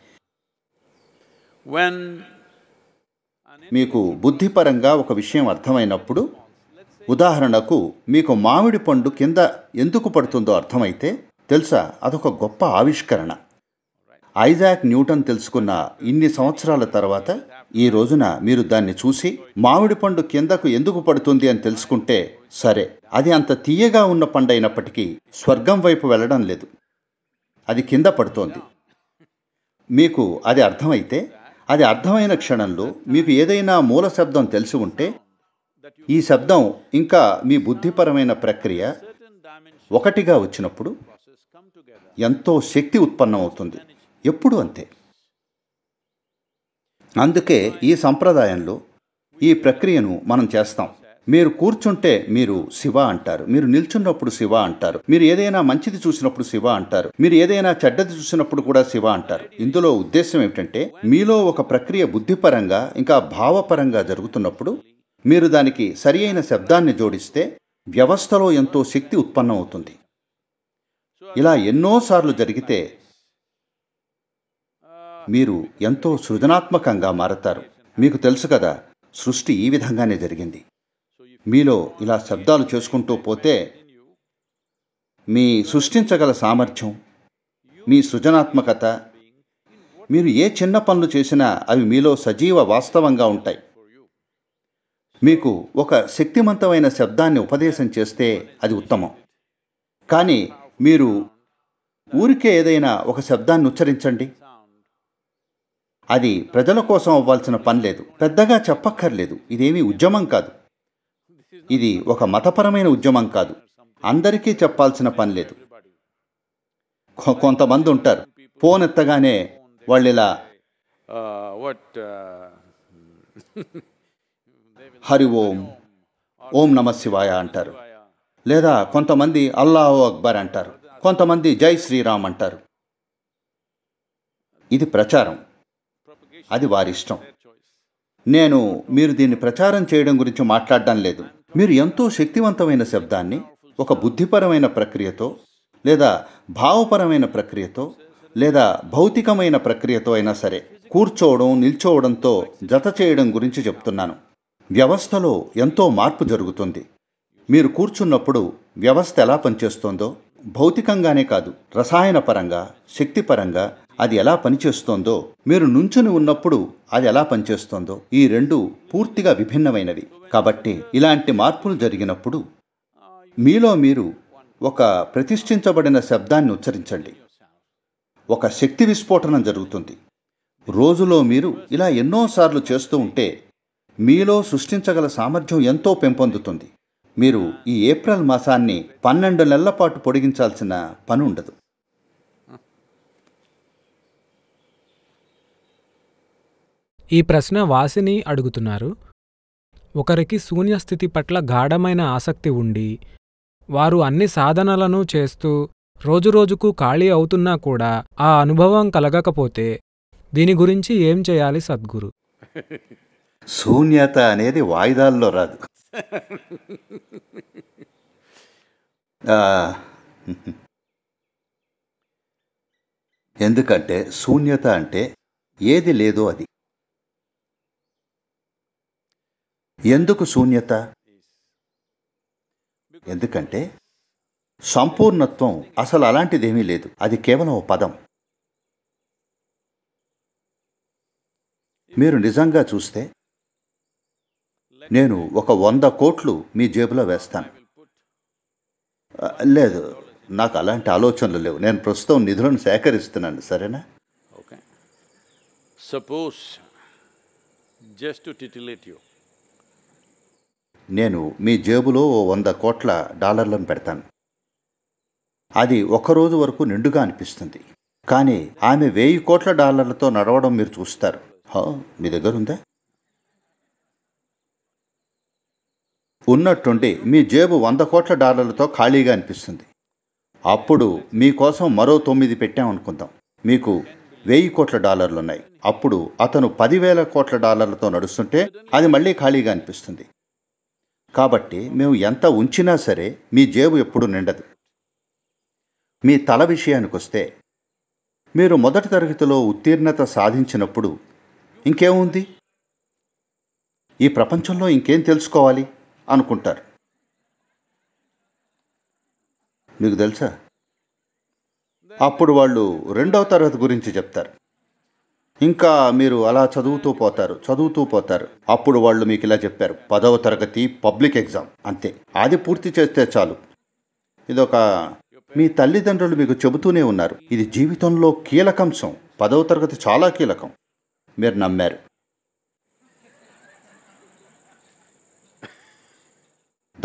మీకు బుద్ధిపరంగా ఒక విషయం అర్థమైనప్పుడు ఉదాహరణకు మీకు మామిడి పండు కింద ఎందుకు పడుతుందో అర్థమైతే తెలుసా అదొక గొప్ప ఆవిష్కరణ ఐజాక్ న్యూటన్ తెలుసుకున్న ఇన్ని సంవత్సరాల తర్వాత ఈ రోజున మీరు దాన్ని చూసి మామిడి పండు కిందకు ఎందుకు పడుతుంది అని తెలుసుకుంటే సరే అది అంత తీయగా ఉన్న పండు అయినప్పటికీ స్వర్గం వైపు వెళ్ళడం లేదు అది కింద పడుతోంది మీకు అది అర్థమైతే అది అర్థమైన క్షణంలో మీకు ఏదైనా మూల శబ్దం తెలిసి ఉంటే ఈ శబ్దం ఇంకా మీ బుద్ధిపరమైన ప్రక్రియ ఒకటిగా వచ్చినప్పుడు ఎంతో శక్తి ఉత్పన్నమవుతుంది ఎప్పుడు అంతే అందుకే ఈ సంప్రదాయంలో ఈ ప్రక్రియను మనం చేస్తాం మీరు కూర్చుంటే మీరు శివ అంటారు మీరు నిల్చున్నప్పుడు శివ అంటారు మీరు ఏదైనా మంచిది చూసినప్పుడు శివ అంటారు మీరు ఏదైనా చెడ్డది చూసినప్పుడు కూడా శివ అంటారు ఇందులో ఉద్దేశం ఏమిటంటే మీలో ఒక ప్రక్రియ బుద్ధిపరంగా ఇంకా భావపరంగా జరుగుతున్నప్పుడు మీరు దానికి సరి అయిన శబ్దాన్ని జోడిస్తే వ్యవస్థలో ఎంతో శక్తి ఉత్పన్నమవుతుంది ఇలా ఎన్నోసార్లు జరిగితే మీరు ఎంతో సృజనాత్మకంగా మారతారు మీకు తెలుసు కదా సృష్టి ఈ విధంగానే జరిగింది మీలో ఇలా శబ్దాలు చేసుకుంటూ పోతే మీ సృష్టించగల సామర్థ్యం మీ సృజనాత్మకత మీరు ఏ చిన్న పనులు చేసినా అవి మీలో సజీవ వాస్తవంగా ఉంటాయి మీకు ఒక శక్తివంతమైన శబ్దాన్ని ఉపదేశం చేస్తే అది ఉత్తమం కానీ మీరు ఊరికే ఏదైనా ఒక శబ్దాన్ని ఉచ్చరించండి అది ప్రజల కోసం అవ్వాల్సిన పని లేదు పెద్దగా చెప్పక్కర్లేదు ఇదేమీ ఉద్యమం కాదు ఇది ఒక మతపరమైన ఉద్యమం కాదు అందరికీ చెప్పాల్సిన పని లేదు కొంతమంది ఉంటారు ఫోన్ ఎత్తగానే వాళ్ళు ఇలా uh, uh, హరి ఓం ఓం నమ శివాయ అంటారు లేదా కొంతమంది అల్లాహో అక్బర్ అంటారు కొంతమంది జై శ్రీరామ్ అంటారు ఇది ప్రచారం అది వారి ఇష్టం నేను మీరు దీన్ని ప్రచారం చేయడం గురించి మాట్లాడడం లేదు మీరు ఎంతో శక్తివంతమైన శబ్దాన్ని ఒక బుద్ధిపరమైన ప్రక్రియతో లేదా భావపరమైన ప్రక్రియతో లేదా భౌతికమైన ప్రక్రియతో అయినా సరే కూర్చోవడం నిల్చోవడంతో జత చేయడం గురించి చెప్తున్నాను వ్యవస్థలో ఎంతో మార్పు జరుగుతుంది మీరు కూర్చున్నప్పుడు వ్యవస్థ ఎలా పనిచేస్తోందో భౌతికంగానే కాదు రసాయన పరంగా శక్తిపరంగా అది ఎలా పనిచేస్తోందో మీరు నుంచుని ఉన్నప్పుడు అది ఎలా పనిచేస్తోందో ఈ రెండు పూర్తిగా విభిన్నమైనవి కాబట్టి ఇలాంటి మార్పులు జరిగినప్పుడు మీలో మీరు ఒక ప్రతిష్ఠించబడిన శబ్దాన్ని ఉచ్చరించండి ఒక శక్తి విస్ఫోటనం జరుగుతుంది రోజులో మీరు ఇలా ఎన్నోసార్లు చేస్తూ ఉంటే మీలో సృష్టించగల సామర్థ్యం ఎంతో పెంపొందుతుంది మీరు ఈ ఏప్రిల్ మాసాన్ని పన్నెండు నెలల పాటు పొడిగించాల్సిన పని ఉండదు ఈ ప్రశ్న వాసిని అడుగుతున్నారు ఒకరికి శూన్యస్థితి పట్ల గాఢమైన ఆసక్తి ఉండి వారు అన్ని సాధనలను చేస్తూ రోజురోజుకు ఖాళీ అవుతున్నా కూడా ఆ అనుభవం కలగకపోతే దీని గురించి ఏం చేయాలి సద్గురు శూన్యత అనేది వాయిదాల్లో రాదు ఎందుకంటే శూన్యత అంటే ఏది లేదో అది ఎందుకు శూన్యత ఎందుకంటే సంపూర్ణత్వం అసలు అలాంటిదేమీ లేదు అది కేవలం ఓ పదం మీరు నిజంగా చూస్తే నేను ఒక వంద కోట్లు మీ జేబులో వేస్తాను లేదు నాకు అలాంటి ఆలోచనలు లేవు నేను ప్రస్తుతం నిధులను సేకరిస్తున్నాను సరేనా okay suppose just to titillate you నేను మీ జేబులో ఓ వంద కోట్ల డాలర్లను పెడతాను అది ఒకరోజు వరకు నిండుగా అనిపిస్తుంది కానీ ఆమె వెయ్యి కోట్ల డాలర్లతో నడవడం మీరు చూస్తారు హా మీ దగ్గరుందా ఉన్నట్టుండి మీ జేబు వంద కోట్ల డాలర్లతో ఖాళీగా అనిపిస్తుంది అప్పుడు మీకోసం మరో తొమ్మిది పెట్టామనుకుందాం మీకు వెయ్యి కోట్ల డాలర్లు ఉన్నాయి అప్పుడు అతను పదివేల కోట్ల డాలర్లతో నడుస్తుంటే అది మళ్ళీ ఖాళీగా అనిపిస్తుంది కాబట్టి మేము ఎంత ఉంచినా సరే మీ జేబు ఎప్పుడు నిండదు మీ తల విషయానికొస్తే మీరు మొదటి తరగతిలో ఉత్తీర్ణత సాధించినప్పుడు ఇంకేముంది ఈ ప్రపంచంలో ఇంకేం తెలుసుకోవాలి అనుకుంటారు మీకు తెలుసా అప్పుడు వాళ్ళు రెండవ తరగతి గురించి చెప్తారు ఇంకా మీరు అలా చదువుతూ పోతారు చదువుతూ పోతారు అప్పుడు వాళ్ళు మీకు ఇలా చెప్పారు పదవ తరగతి పబ్లిక్ ఎగ్జామ్ అంతే అది పూర్తి చేస్తే చాలు ఇదొక మీ తల్లిదండ్రులు మీకు చెబుతూనే ఉన్నారు ఇది జీవితంలో కీలకంశం పదవ తరగతి చాలా కీలకం మీరు నమ్మారు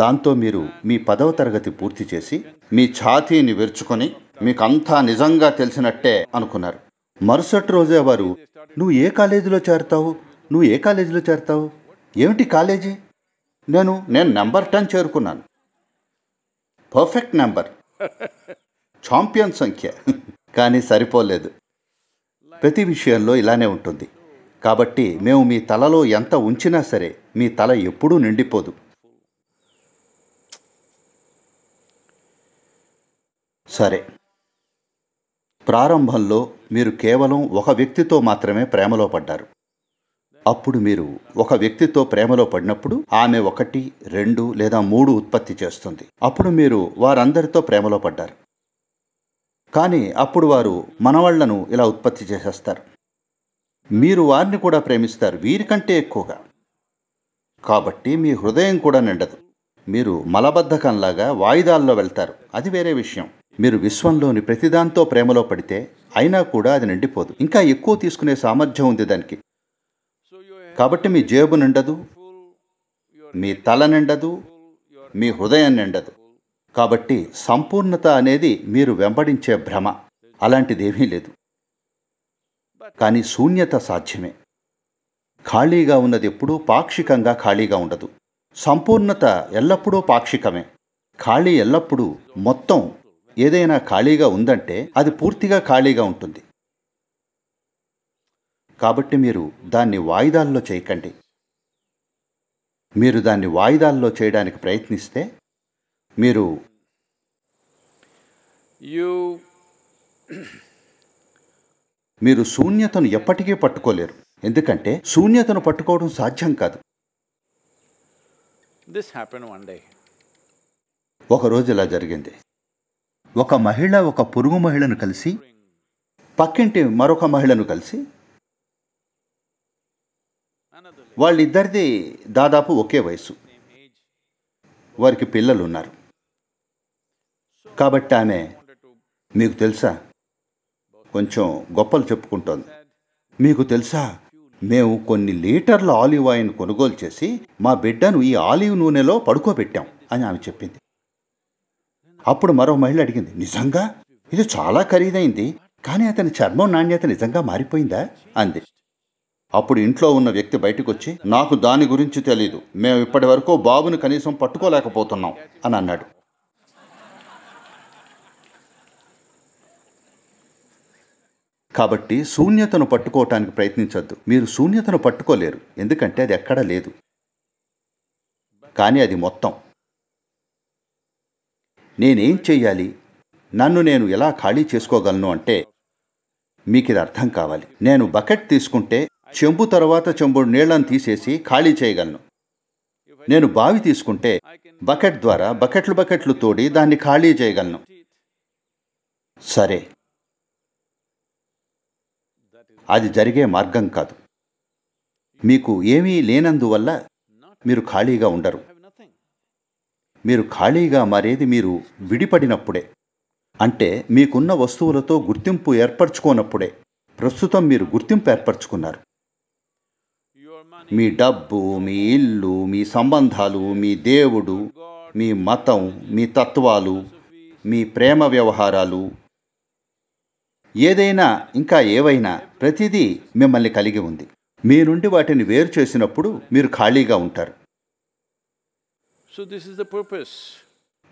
దాంతో మీరు మీ పదవ తరగతి పూర్తి చేసి మీ ఛాతీని విరుచుకొని మీకంతా నిజంగా తెలిసినట్టే అనుకున్నారు మరుసటి రోజే వారు నువ్వు ఏ కాలేజీలో చేరుతావు నువ్వు ఏ కాలేజీలో చేరుతావు ఏమిటి కాలేజీ నేను నేను నెంబర్ టెన్ చేరుకున్నాను పర్ఫెక్ట్ నెంబర్ ఛాంపియన్ సంఖ్య కానీ సరిపోలేదు ప్రతి విషయంలో ఇలానే ఉంటుంది కాబట్టి మేము మీ తలలో ఎంత ఉంచినా సరే మీ తల ఎప్పుడూ నిండిపోదు సరే ప్రారంభంలో మీరు కేవలం ఒక వ్యక్తితో మాత్రమే ప్రేమలో పడ్డారు అప్పుడు మీరు ఒక వ్యక్తితో ప్రేమలో పడినప్పుడు ఆమె ఒకటి రెండు లేదా మూడు ఉత్పత్తి చేస్తుంది అప్పుడు మీరు వారందరితో ప్రేమలో పడ్డారు కానీ అప్పుడు వారు మనవాళ్లను ఇలా ఉత్పత్తి చేసేస్తారు మీరు వారిని కూడా ప్రేమిస్తారు వీరికంటే ఎక్కువగా కాబట్టి మీ హృదయం కూడా నిండదు మీరు మలబద్ధకంలాగా వాయిదాల్లో వెళ్తారు అది వేరే విషయం మీరు విశ్వంలోని ప్రతిదాంతో ప్రేమలో పడితే అయినా కూడా అది నిండిపోదు ఇంకా ఎక్కువ తీసుకునే సామర్థ్యం ఉంది దానికి కాబట్టి మీ జేబు నిండదు మీ తల నిండదు మీ హృదయం నిండదు కాబట్టి సంపూర్ణత అనేది మీరు వెంబడించే భ్రమ అలాంటిదేమీ లేదు కానీ శూన్యత సాధ్యమే ఖాళీగా ఉన్నది ఎప్పుడూ పాక్షికంగా ఖాళీగా ఉండదు సంపూర్ణత ఎల్లప్పుడూ పాక్షికమే ఖాళీ ఎల్లప్పుడూ మొత్తం ఏదైనా ఖాళీగా ఉందంటే అది పూర్తిగా ఖాళీగా ఉంటుంది కాబట్టి మీరు దాన్ని వాయిదాల్లో చేయకండి మీరు దాన్ని వాయిదాల్లో చేయడానికి ప్రయత్నిస్తే మీరు మీరు శూన్యతను ఎప్పటికీ పట్టుకోలేరు ఎందుకంటే శూన్యతను పట్టుకోవడం సాధ్యం కాదు దిస్ హ్యాపెన్ వన్ డే ఒకరోజు ఇలా జరిగింది ఒక మహిళ ఒక పొరుగు మహిళను కలిసి పక్కింటి మరొక మహిళను కలిసి వాళ్ళిద్దరిది దాదాపు ఒకే వయసు వారికి పిల్లలు ఉన్నారు కాబట్టి ఆమె మీకు తెలుసా కొంచెం గొప్పలు చెప్పుకుంటోంది మీకు తెలుసా మేము కొన్ని లీటర్ల ఆలివ్ ఆయిల్ కొనుగోలు చేసి మా బిడ్డను ఈ ఆలివ్ నూనెలో పడుకోబెట్టాం అని ఆమె చెప్పింది అప్పుడు మరో మహిళ అడిగింది నిజంగా ఇది చాలా ఖరీదైంది కానీ అతని చర్మం నాణ్యత నిజంగా మారిపోయిందా అంది అప్పుడు ఇంట్లో ఉన్న వ్యక్తి బయటకు వచ్చి నాకు దాని గురించి తెలీదు మేము ఇప్పటి వరకు బాబుని కనీసం పట్టుకోలేకపోతున్నాం అని అన్నాడు కాబట్టి శూన్యతను పట్టుకోవటానికి ప్రయత్నించద్దు మీరు శూన్యతను పట్టుకోలేరు ఎందుకంటే అది ఎక్కడా లేదు కానీ అది మొత్తం నేనేం చెయ్యాలి నన్ను నేను ఎలా ఖాళీ చేసుకోగలను అంటే మీకు ఇది అర్థం కావాలి నేను బకెట్ తీసుకుంటే చెంబు తర్వాత చెంబుడు నీళ్లను తీసేసి ఖాళీ చేయగలను నేను బావి తీసుకుంటే బకెట్ ద్వారా బకెట్లు బకెట్లు తోడి దాన్ని ఖాళీ చేయగలను సరే అది జరిగే మార్గం కాదు మీకు ఏమీ లేనందువల్ల మీరు ఖాళీగా ఉండరు మీరు ఖాళీగా మారేది మీరు విడిపడినప్పుడే అంటే మీకున్న వస్తువులతో గుర్తింపు ఏర్పరచుకోనప్పుడే ప్రస్తుతం మీరు గుర్తింపు ఏర్పరచుకున్నారు మీ డబ్బు మీ ఇల్లు మీ సంబంధాలు మీ దేవుడు మీ మతం మీ తత్వాలు మీ ప్రేమ వ్యవహారాలు ఏదైనా ఇంకా ఏవైనా ప్రతిదీ మిమ్మల్ని కలిగి ఉంది మీ నుండి వాటిని వేరు చేసినప్పుడు మీరు ఖాళీగా ఉంటారు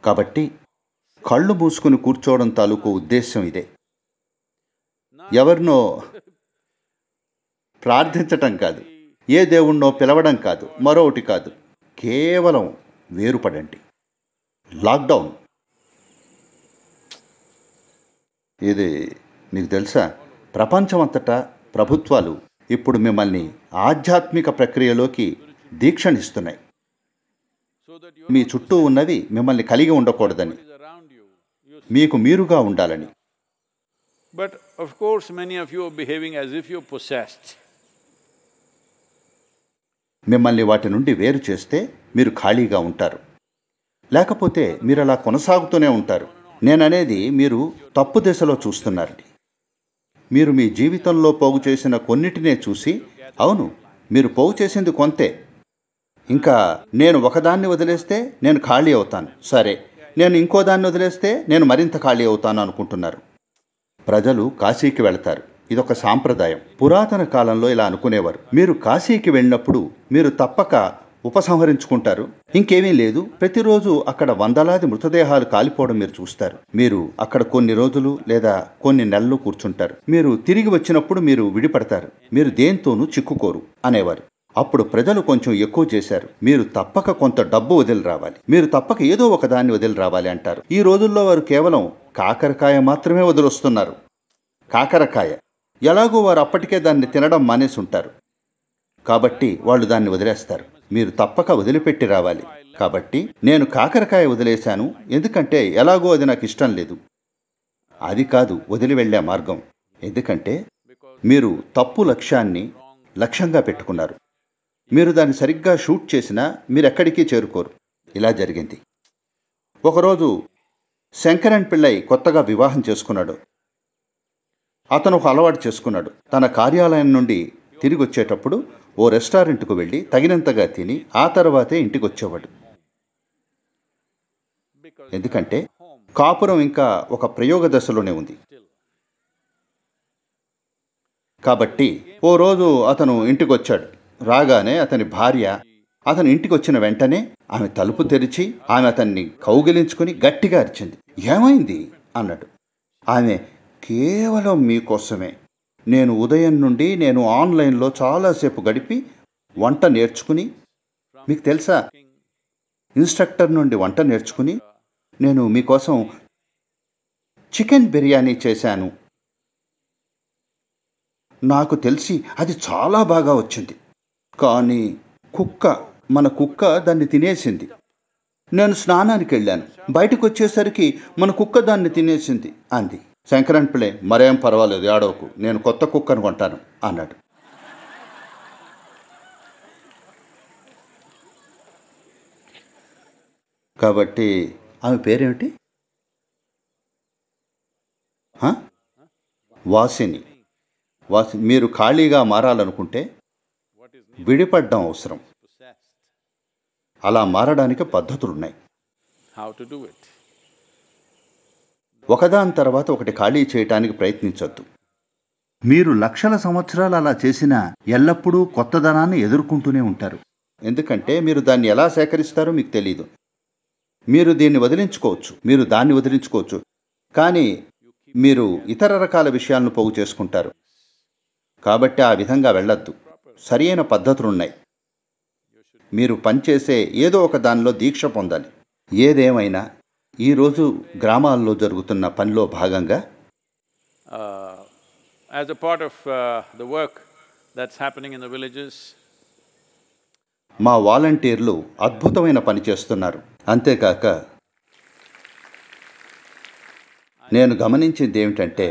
కాబట్టి కళ్ళు మూసుకుని కూర్చోవడం తాలూకు ఉద్దేశం ఇదే ఎవరినో ప్రార్థించటం కాదు ఏ దేవుణ్ణో పిలవడం కాదు మరొకటి కాదు కేవలం వేరుపడండి లాక్డౌన్ ఇది మీకు తెలుసా ప్రపంచమంతటా ప్రభుత్వాలు ఇప్పుడు మిమ్మల్ని ఆధ్యాత్మిక ప్రక్రియలోకి దీక్షణిస్తున్నాయి మీ చుట్టూ ఉన్నవి మిమ్మల్ని కలిగి ఉండకూడదని మీకు మీరుగా ఉండాలని but of course many of you behaving as if you you're మిమ్మల్ని వాటి నుండి వేరు చేస్తే మీరు ఖాళీగా ఉంటారు లేకపోతే మీరు అలా కొనసాగుతూనే ఉంటారు నేననేది మీరు తప్పు దిశలో చూస్తున్నారని మీరు మీ జీవితంలో పోగు చేసిన కొన్నిటినే చూసి అవును మీరు పోగు చేసింది కొంతే ఇంకా నేను ఒకదాన్ని వదిలేస్తే నేను ఖాళీ అవుతాను సరే నేను ఇంకో దాన్ని వదిలేస్తే నేను మరింత ఖాళీ అవుతాను అనుకుంటున్నారు ప్రజలు కాశీకి వెళతారు ఇదొక సాంప్రదాయం పురాతన కాలంలో ఇలా అనుకునేవారు మీరు కాశీకి వెళ్ళినప్పుడు మీరు తప్పక ఉపసంహరించుకుంటారు ఇంకేమీ లేదు ప్రతిరోజు అక్కడ వందలాది మృతదేహాలు కాలిపోవడం మీరు చూస్తారు మీరు అక్కడ కొన్ని రోజులు లేదా కొన్ని నెలలు కూర్చుంటారు మీరు తిరిగి వచ్చినప్పుడు మీరు విడిపడతారు మీరు దేంతోనూ చిక్కుకోరు అనేవారు అప్పుడు ప్రజలు కొంచెం ఎక్కువ చేశారు మీరు తప్పక కొంత డబ్బు వదిలి రావాలి మీరు తప్పక ఏదో ఒక దాన్ని వదిలి రావాలి అంటారు ఈ రోజుల్లో వారు కేవలం కాకరకాయ మాత్రమే వదిలొస్తున్నారు కాకరకాయ ఎలాగో వారు అప్పటికే దాన్ని తినడం మానేసి ఉంటారు కాబట్టి వాళ్ళు దాన్ని వదిలేస్తారు మీరు తప్పక వదిలిపెట్టి రావాలి కాబట్టి నేను కాకరకాయ వదిలేశాను ఎందుకంటే ఎలాగో అది నాకు ఇష్టం లేదు అది కాదు వదిలి వెళ్లే మార్గం ఎందుకంటే మీరు తప్పు లక్ష్యాన్ని లక్ష్యంగా పెట్టుకున్నారు మీరు దాన్ని సరిగ్గా షూట్ చేసినా మీరు ఎక్కడికి చేరుకోరు ఇలా జరిగింది ఒకరోజు శంకరన్ పిళ్ళై కొత్తగా వివాహం చేసుకున్నాడు అతను ఒక అలవాటు చేసుకున్నాడు తన కార్యాలయం నుండి తిరిగి వచ్చేటప్పుడు ఓ రెస్టారెంట్కు వెళ్ళి తగినంతగా తిని ఆ తర్వాతే ఇంటికి వచ్చేవాడు ఎందుకంటే కాపురం ఇంకా ఒక ప్రయోగ దశలోనే ఉంది కాబట్టి ఓ రోజు అతను ఇంటికి వచ్చాడు రాగానే అతని భార్య అతని ఇంటికి వచ్చిన వెంటనే ఆమె తలుపు తెరిచి ఆమె అతన్ని కౌగిలించుకుని గట్టిగా అరిచింది ఏమైంది అన్నాడు ఆమె కేవలం మీకోసమే నేను ఉదయం నుండి నేను ఆన్లైన్లో చాలాసేపు గడిపి వంట నేర్చుకుని మీకు తెలుసా ఇన్స్ట్రక్టర్ నుండి వంట నేర్చుకుని నేను మీకోసం చికెన్ బిర్యానీ చేశాను నాకు తెలిసి అది చాలా బాగా వచ్చింది కానీ కుక్క మన కుక్క దాన్ని తినేసింది నేను స్నానానికి వెళ్ళాను బయటకు వచ్చేసరికి మన కుక్క దాన్ని తినేసింది అంది శంకరన్ పిల్లే మరేం పర్వాలేదు ఏడవకు నేను కొత్త కుక్కను కొంటాను అన్నాడు కాబట్టి ఆమె పేరేమిటి వాసిని వాసి మీరు ఖాళీగా మారాలనుకుంటే విడిపడ్డం అవసరం అలా మారడానికి పద్ధతులున్నాయి ఒకదాని తర్వాత ఒకటి ఖాళీ చేయటానికి ప్రయత్నించొద్దు మీరు లక్షల సంవత్సరాలు అలా చేసినా ఎల్లప్పుడూ కొత్తదనాన్ని ఎదుర్కొంటూనే ఉంటారు ఎందుకంటే మీరు దాన్ని ఎలా సేకరిస్తారో మీకు తెలియదు మీరు దీన్ని వదిలించుకోవచ్చు మీరు దాన్ని వదిలించుకోవచ్చు కానీ మీరు ఇతర రకాల విషయాలను పోగు చేసుకుంటారు కాబట్టి ఆ విధంగా వెళ్ళద్దు సరి అయిన పద్ధతులున్నాయి మీరు పనిచేసే ఏదో ఒక దానిలో దీక్ష పొందాలి ఏదేమైనా ఈరోజు గ్రామాల్లో జరుగుతున్న పనిలో భాగంగా a part of the work in the villages మా వాలంటీర్లు అద్భుతమైన పని చేస్తున్నారు అంతేకాక నేను గమనించింది ఏమిటంటే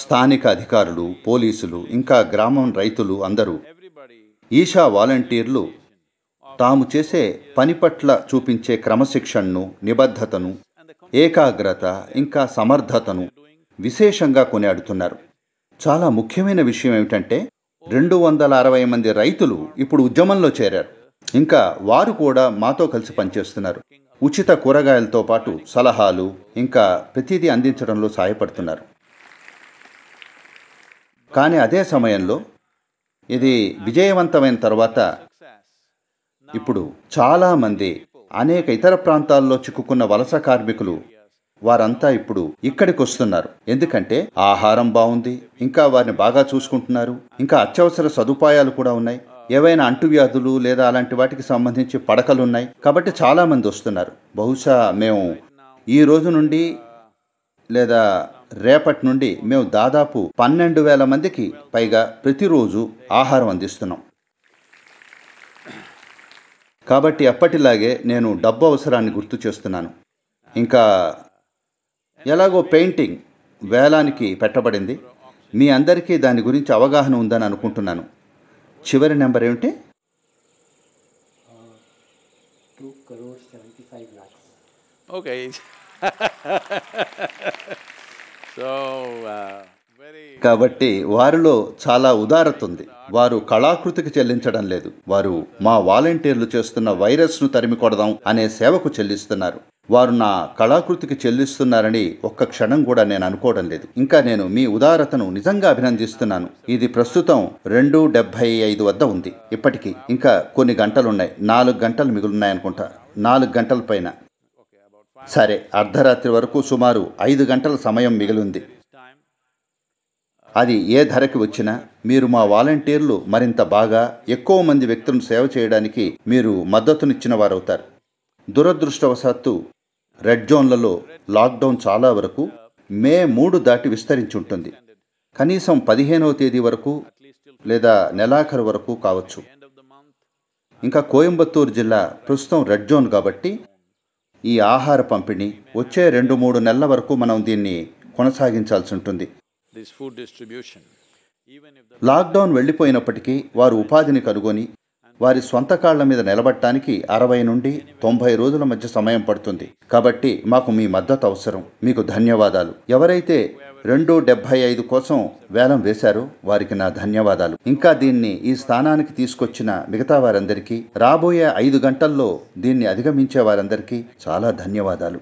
స్థానిక అధికారులు పోలీసులు ఇంకా గ్రామం రైతులు అందరూ ఈషా వాలంటీర్లు తాము చేసే పని పట్ల చూపించే క్రమశిక్షణను నిబద్ధతను ఏకాగ్రత ఇంకా సమర్థతను విశేషంగా కొనియాడుతున్నారు చాలా ముఖ్యమైన విషయం ఏమిటంటే రెండు వందల అరవై మంది రైతులు ఇప్పుడు ఉద్యమంలో చేరారు ఇంకా వారు కూడా మాతో కలిసి పనిచేస్తున్నారు ఉచిత కూరగాయలతో పాటు సలహాలు ఇంకా ప్రతిదీ అందించడంలో సహాయపడుతున్నారు కానీ అదే సమయంలో ఇది విజయవంతమైన తర్వాత ఇప్పుడు చాలామంది అనేక ఇతర ప్రాంతాల్లో చిక్కుకున్న వలస కార్మికులు వారంతా ఇప్పుడు ఇక్కడికి వస్తున్నారు ఎందుకంటే ఆహారం బాగుంది ఇంకా వారిని బాగా చూసుకుంటున్నారు ఇంకా అత్యవసర సదుపాయాలు కూడా ఉన్నాయి ఏవైనా అంటువ్యాధులు లేదా అలాంటి వాటికి సంబంధించి పడకలు ఉన్నాయి కాబట్టి చాలామంది వస్తున్నారు బహుశా మేము ఈ రోజు నుండి లేదా రేపటి నుండి మేము దాదాపు పన్నెండు వేల మందికి పైగా ప్రతిరోజు ఆహారం అందిస్తున్నాం కాబట్టి అప్పటిలాగే నేను డబ్బు అవసరాన్ని గుర్తు చేస్తున్నాను ఇంకా ఎలాగో పెయింటింగ్ వేలానికి పెట్టబడింది మీ అందరికీ దాని గురించి అవగాహన ఉందని అనుకుంటున్నాను చివరి నెంబర్ ఏమిటి ఓకే Uh, కాబట్టి వారిలో చాలా ఉదారత ఉంది వారు కళాకృతికి చెల్లించడం లేదు వారు మా వాలంటీర్లు చేస్తున్న వైరస్ను తరిమి కొడదాం అనే సేవకు చెల్లిస్తున్నారు వారు నా కళాకృతికి చెల్లిస్తున్నారని ఒక్క క్షణం కూడా నేను అనుకోవడం లేదు ఇంకా నేను మీ ఉదారతను నిజంగా అభినందిస్తున్నాను ఇది ప్రస్తుతం రెండు డెబ్బై ఐదు వద్ద ఉంది ఇప్పటికీ ఇంకా కొన్ని గంటలున్నాయి నాలుగు గంటలు మిగులున్నాయనుకుంటా నాలుగు గంటల పైన సరే అర్ధరాత్రి వరకు సుమారు ఐదు గంటల సమయం మిగిలింది అది ఏ ధరకి వచ్చినా మీరు మా వాలంటీర్లు మరింత బాగా ఎక్కువ మంది వ్యక్తులను సేవ చేయడానికి మీరు మద్దతునిచ్చిన వారవుతారు దురదృష్టవశాత్తు రెడ్ జోన్లలో లాక్డౌన్ చాలా వరకు మే మూడు దాటి విస్తరించి ఉంటుంది కనీసం పదిహేనవ తేదీ వరకు లేదా నెలాఖరు వరకు కావచ్చు ఇంకా కోయంబత్తూరు జిల్లా ప్రస్తుతం రెడ్ జోన్ కాబట్టి ఈ ఆహార పంపిణీ వచ్చే రెండు మూడు నెలల వరకు మనం దీన్ని కొనసాగించాల్సి ఉంటుంది లాక్డౌన్ వెళ్ళిపోయినప్పటికీ వారు ఉపాధిని కనుగొని వారి సొంత కాళ్ల మీద నిలబడటానికి అరవై నుండి తొంభై రోజుల మధ్య సమయం పడుతుంది కాబట్టి మాకు మీ మద్దతు అవసరం మీకు ధన్యవాదాలు ఎవరైతే రెండు డెబ్బై ఐదు కోసం వేలం వేశారు వారికి నా ధన్యవాదాలు ఇంకా దీన్ని ఈ స్థానానికి తీసుకొచ్చిన మిగతా వారందరికీ రాబోయే ఐదు గంటల్లో దీన్ని అధిగమించే వారందరికీ చాలా ధన్యవాదాలు